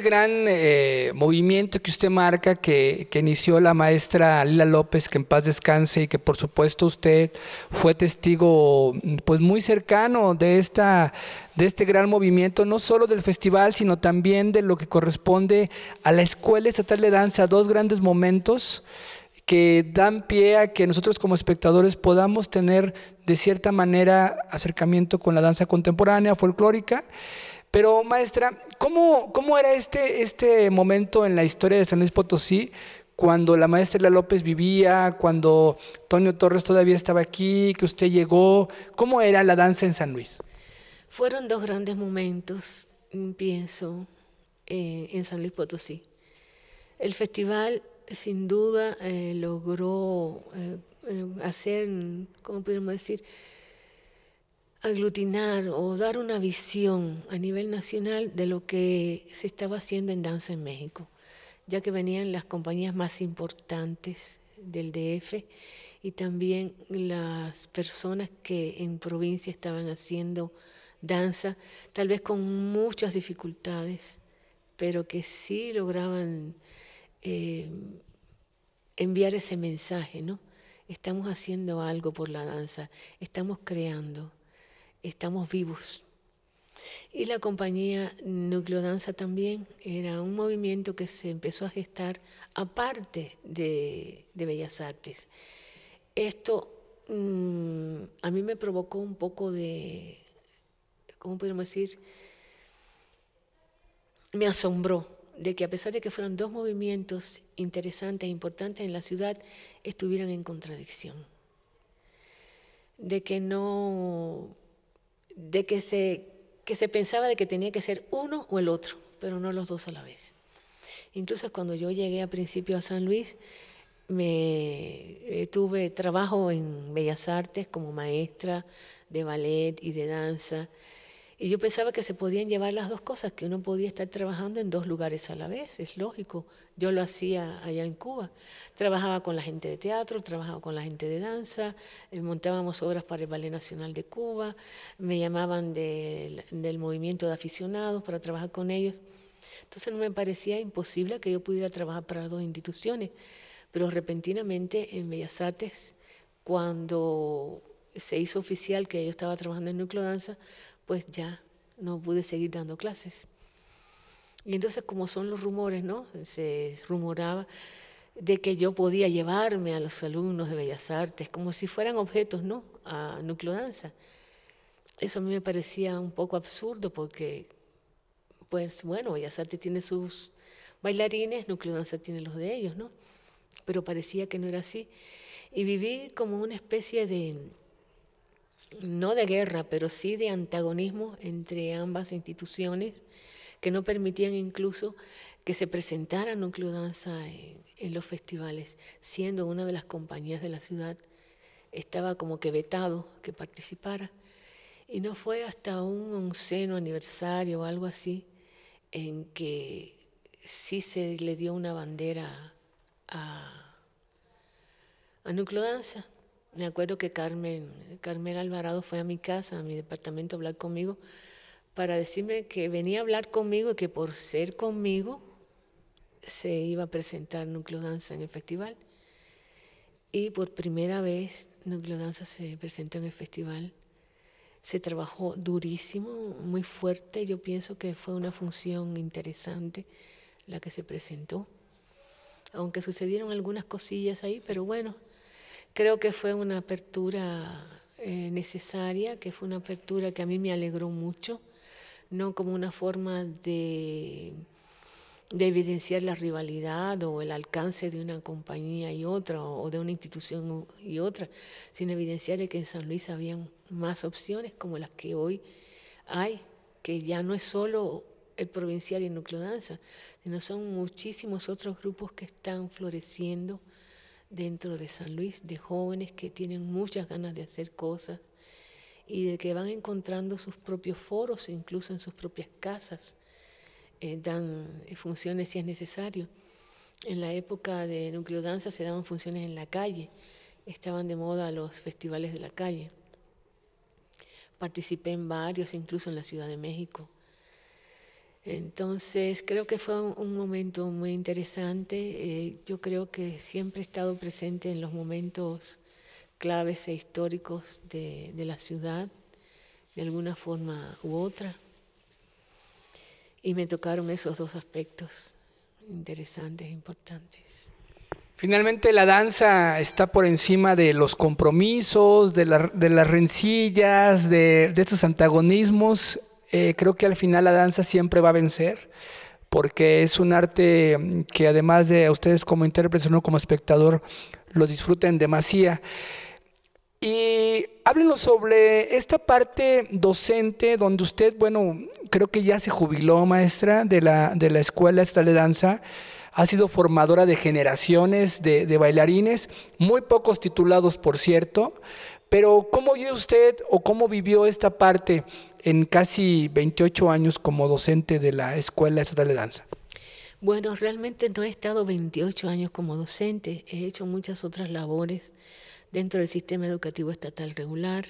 gran eh, movimiento que usted marca, que, que, inició la maestra Lila López, que en paz descanse, y que por supuesto usted fue testigo pues muy cercano de, esta, de este gran movimiento, no solo del festival, sino también de lo que corresponde a la Escuela Estatal de Danza, dos grandes momentos que dan pie a que nosotros como espectadores podamos tener de cierta manera acercamiento con la danza contemporánea, folclórica. Pero maestra, ¿cómo, era este, este momento en la historia de San Luis Potosí cuando la maestra La López vivía, cuando Tonio Torres todavía estaba aquí, que usted llegó? ¿Cómo era la danza en San Luis? Fueron dos grandes momentos, pienso, eh, en San Luis Potosí. El festival sin duda eh, logró eh, hacer, ¿cómo podemos decir?, aglutinar o dar una visión a nivel nacional de lo que se estaba haciendo en danza en México, ya que venían las compañías más importantes del DF y también las personas que en provincia estaban haciendo danza, tal vez con muchas dificultades, pero que sí lograban eh, enviar ese mensaje, ¿no? Estamos haciendo algo por la danza, estamos creando estamos vivos. Y la compañía Nucleodanza también era un movimiento que se empezó a gestar aparte de, Bellas Artes. Esto mm, a mí me provocó un poco de, ¿cómo podemos decir? Me asombró de que a pesar de que fueran dos movimientos interesantes e importantes en la ciudad, estuvieran en contradicción. De que no de que se, pensaba de que tenía que ser uno o el otro, pero no los dos a la vez. Incluso cuando yo llegué a principio a San Luis, me eh, tuve trabajo en Bellas Artes como maestra de ballet y de danza y yo pensaba que se podían llevar las dos cosas, que uno podía estar trabajando en dos lugares a la vez, es lógico. Yo lo hacía allá en Cuba. Trabajaba con la gente de teatro, trabajaba con la gente de danza, eh, montábamos obras para el Ballet Nacional de Cuba, me llamaban del movimiento de aficionados para trabajar con ellos. Entonces no me parecía imposible que yo pudiera trabajar para dos instituciones. Pero repentinamente en Bellas Artes, cuando se hizo oficial que yo estaba trabajando en núcleo danza, pues ya no pude seguir dando clases. Y entonces, como son los rumores, ¿no? Se rumoraba de que yo podía llevarme a los alumnos de Bellas Artes como si fueran objetos, ¿no? A danza Eso a mí me parecía un poco absurdo porque, pues bueno, Bellas Artes tiene sus bailarines, nucleodanza tiene los de ellos, ¿no? Pero parecía que no era así. Y viví como una especie de, no de guerra, pero sí de antagonismo entre ambas instituciones que no permitían incluso que se presentara Núcleo Danza en, los festivales, siendo una de las compañías de la ciudad, estaba como que vetado que participara. Y no fue hasta un onceno aniversario o algo así en que sí se le dio una bandera a, a me acuerdo que Carmen, Carmen Alvarado fue a mi casa, a mi departamento, a hablar conmigo, para decirme que venía a hablar conmigo y que por ser conmigo se iba a presentar Núcleo Danza en el festival. Y por primera vez Núcleo Danza se presentó en el festival. Se trabajó durísimo, muy fuerte. Yo pienso que fue una función interesante la que se presentó. Aunque sucedieron algunas cosillas ahí, pero bueno, Creo que fue una apertura eh, necesaria, que fue una apertura que a mí me alegró mucho, no como una forma de, evidenciar la rivalidad o el alcance de una compañía y otra, o de una institución y otra, sino evidenciar que en San Luis habían más opciones como las que hoy hay, que ya no es solo el provincial y el sino son muchísimos otros grupos que están floreciendo dentro de San Luis, de jóvenes que tienen muchas ganas de hacer cosas y de que van encontrando sus propios foros, incluso en sus propias casas, eh, dan eh, funciones si es necesario. En la época de núcleo se daban funciones en la calle, estaban de moda los festivales de la calle. Participé en varios, incluso en la Ciudad de México. Entonces, creo que fue un, momento muy interesante. Eh, yo creo que siempre he estado presente en los momentos claves e históricos de, la ciudad, de alguna forma u otra. Y me tocaron esos dos aspectos interesantes, importantes. Finalmente la danza está por encima de los compromisos, de, las rencillas, de, de estos antagonismos eh, creo que al final la danza siempre va a vencer, porque es un arte mm, que además de a ustedes como intérpretes, no como espectador, lo disfruten demasía. Y háblenos sobre esta parte docente donde usted, bueno, creo que ya se jubiló, maestra, de la, de la Escuela Estatal de Danza. Ha sido formadora de generaciones de, de bailarines, muy pocos titulados, por cierto, pero ¿cómo vive usted o cómo vivió esta parte en casi 28 años como docente de la Escuela Estatal de Danza? Bueno, realmente no he estado 28 años como docente, he hecho muchas otras labores dentro del sistema educativo estatal regular,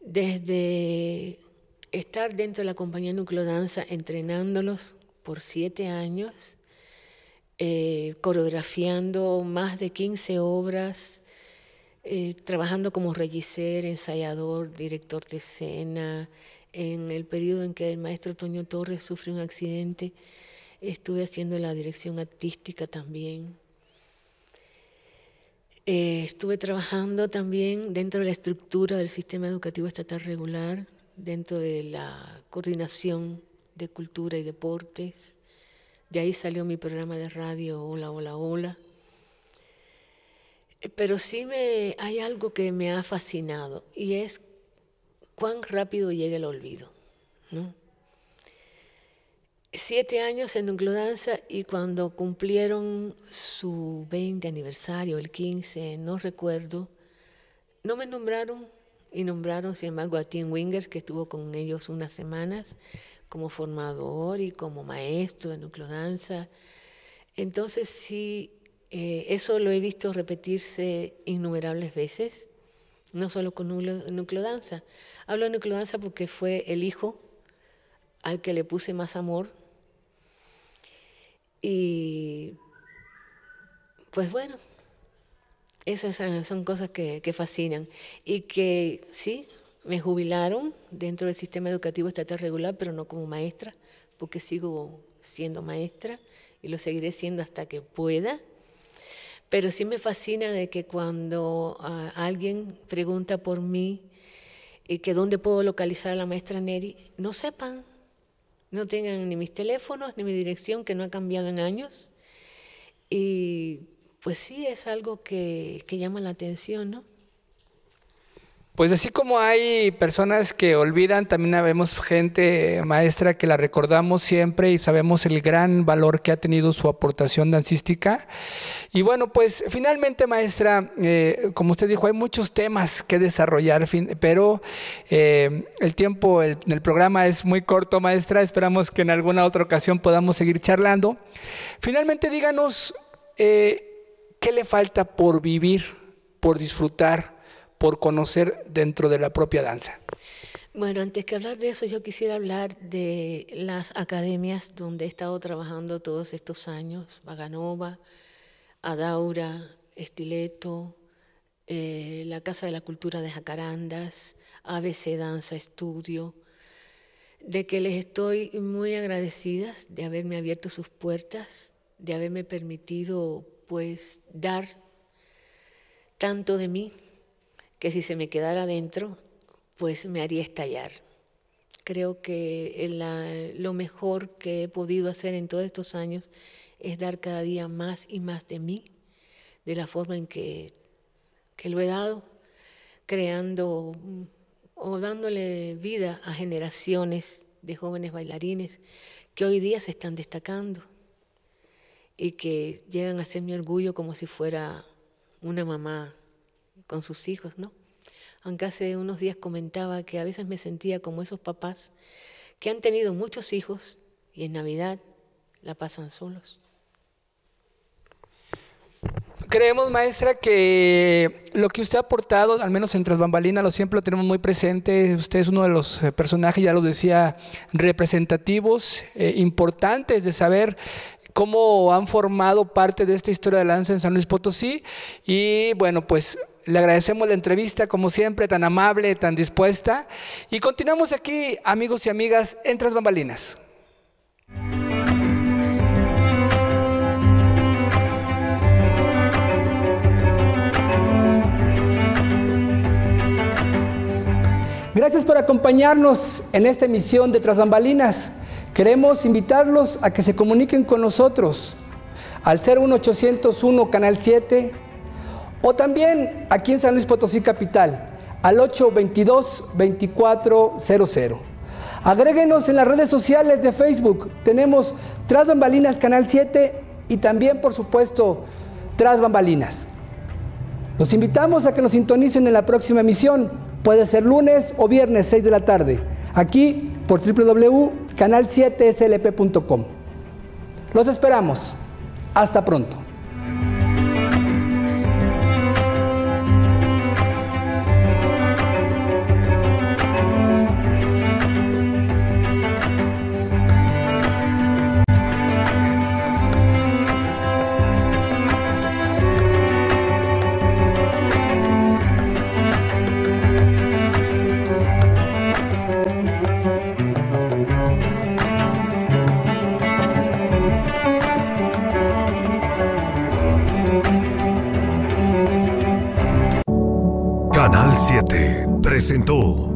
desde estar dentro de la compañía danza, entrenándolos por siete años, eh, coreografiando más de 15 obras, eh, trabajando como regicer, ensayador, director de escena. En el periodo en que el maestro Toño Torres sufre un accidente, estuve haciendo la dirección artística también. Eh, estuve trabajando también dentro de la estructura del sistema educativo estatal regular, dentro de la coordinación de cultura y deportes. De ahí salió mi programa de radio Hola, Hola, Hola pero sí me, hay algo que me ha fascinado y es cuán rápido llega el olvido. Siete años en Nucleodanza, y cuando cumplieron su 20 aniversario, el 15, no recuerdo, no me nombraron y nombraron, sin embargo, a Tim Winger, que estuvo con ellos unas semanas como formador y como maestro de Nucleodanza. Entonces sí eh, eso lo he visto repetirse innumerables veces, no solo con Danza. Hablo de Danza porque fue el hijo al que le puse más amor. Y pues bueno, esas son cosas que fascinan y que sí, me jubilaron dentro del sistema educativo estatal regular, pero no como maestra, porque sigo siendo maestra y lo seguiré siendo hasta que pueda. Pero sí me fascina de que cuando ah, alguien pregunta por mí y eh, que dónde puedo localizar a la maestra Neri, no sepan, no tengan ni mis teléfonos ni mi dirección, que no ha cambiado en años. Y pues sí, es algo que, que llama la atención, ¿no? Pues así como hay personas que olvidan, también habemos gente maestra que la recordamos siempre y sabemos el gran valor que ha tenido su aportación dancística. Y bueno, pues finalmente maestra, eh, como usted dijo, hay muchos temas que desarrollar, pero eh, el tiempo en el, programa es muy corto maestra, esperamos que en alguna otra ocasión podamos seguir charlando. Finalmente díganos, eh, ¿qué le falta por vivir, por disfrutar? por conocer dentro de la propia danza? Bueno, antes que hablar de eso, yo quisiera hablar de las academias donde he estado trabajando todos estos años, Vaganova, Adaura, Estileto, eh, la Casa de la Cultura de Jacarandas, ABC Danza Estudio, de que les estoy muy agradecidas de haberme abierto sus puertas, de haberme permitido pues dar tanto de mí que si se me quedara dentro, pues me haría estallar. Creo que lo mejor que he podido hacer en todos estos años es dar cada día más y más de mí, de la forma en que, que lo he dado, creando mm, o dándole vida a generaciones de jóvenes bailarines que hoy día se están destacando y que llegan a ser mi orgullo como si fuera una mamá con sus hijos, ¿no? Aunque hace unos días comentaba que a veces me sentía como esos papás que han tenido muchos hijos y en Navidad la pasan solos. Creemos, maestra, que lo que usted ha aportado, al menos entre Tras lo siempre lo tenemos muy presente. Usted es uno de los eh, personajes, ya lo decía, representativos, eh, importantes de saber cómo han formado parte de esta historia de Lanza en San Luis Potosí. Y bueno, pues le agradecemos la entrevista, como siempre, tan amable, tan dispuesta. Y continuamos aquí, amigos y amigas, en Tras Bambalinas. Gracias por acompañarnos en esta emisión de Tras Bambalinas. Queremos invitarlos a que se comuniquen con nosotros al 01801 Canal 7 o también aquí en San Luis Potosí Capital, al 822-2400. Agréguenos en las redes sociales de Facebook. Tenemos Tras Bambalinas Canal 7 y también, por supuesto, Tras Bambalinas. Los invitamos a que nos sintonicen en la próxima emisión. Puede ser lunes o viernes, 6 de la tarde. Aquí por www.canal7slp.com. Los esperamos. Hasta pronto. 7 presentó.